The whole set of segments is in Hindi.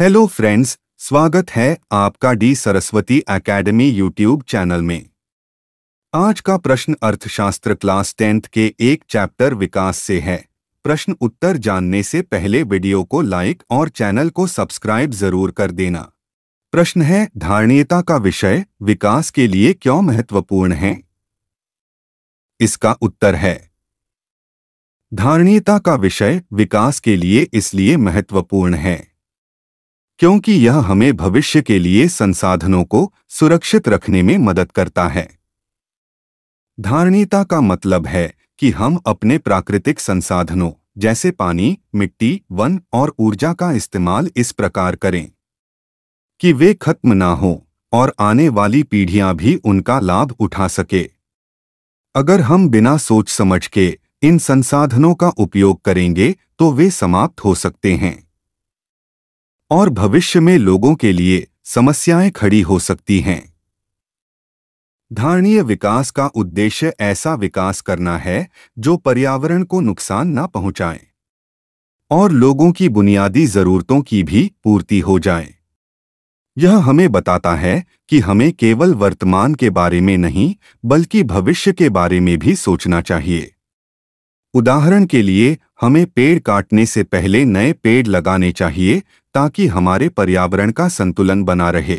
हेलो फ्रेंड्स स्वागत है आपका D Saraswati academy YouTube channel में आज का प्रश्न अर्थशास्त्र क्लास टेंथ के एक चैप्टर विकास से है प्रश्न उत्तर जानने से पहले वीडियो को लाइक और चैनल को सब्सक्राइब जरूर कर देना प्रश्न है धारणीयता का विषय विकास के लिए क्यों महत्वपूर्ण है इसका उत्तर है धारणीयता का विषय विकास के लिए इसलिए महत्वपूर्ण है क्योंकि यह हमें भविष्य के लिए संसाधनों को सुरक्षित रखने में मदद करता है धारणीयता का मतलब है कि हम अपने प्राकृतिक संसाधनों जैसे पानी मिट्टी वन और ऊर्जा का इस्तेमाल इस प्रकार करें कि वे खत्म ना हो और आने वाली पीढ़ियां भी उनका लाभ उठा सके अगर हम बिना सोच समझ के इन संसाधनों का उपयोग करेंगे तो वे समाप्त हो सकते हैं और भविष्य में लोगों के लिए समस्याएं खड़ी हो सकती हैं धारणीय विकास का उद्देश्य ऐसा विकास करना है जो पर्यावरण को नुकसान न पहुंचाए और लोगों की बुनियादी जरूरतों की भी पूर्ति हो जाए यह हमें बताता है कि हमें केवल वर्तमान के बारे में नहीं बल्कि भविष्य के बारे में भी सोचना चाहिए उदाहरण के लिए हमें पेड़ काटने से पहले नए पेड़ लगाने चाहिए ताकि हमारे पर्यावरण का संतुलन बना रहे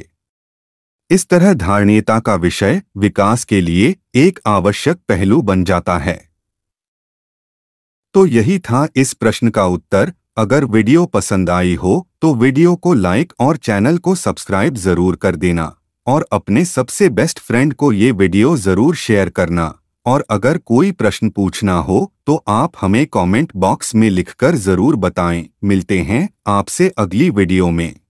इस तरह धारणीयता का विषय विकास के लिए एक आवश्यक पहलू बन जाता है तो यही था इस प्रश्न का उत्तर अगर वीडियो पसंद आई हो तो वीडियो को लाइक और चैनल को सब्सक्राइब जरूर कर देना और अपने सबसे बेस्ट फ्रेंड को ये वीडियो जरूर शेयर करना और अगर कोई प्रश्न पूछना हो तो आप हमें कमेंट बॉक्स में लिखकर ज़रूर बताएं मिलते हैं आपसे अगली वीडियो में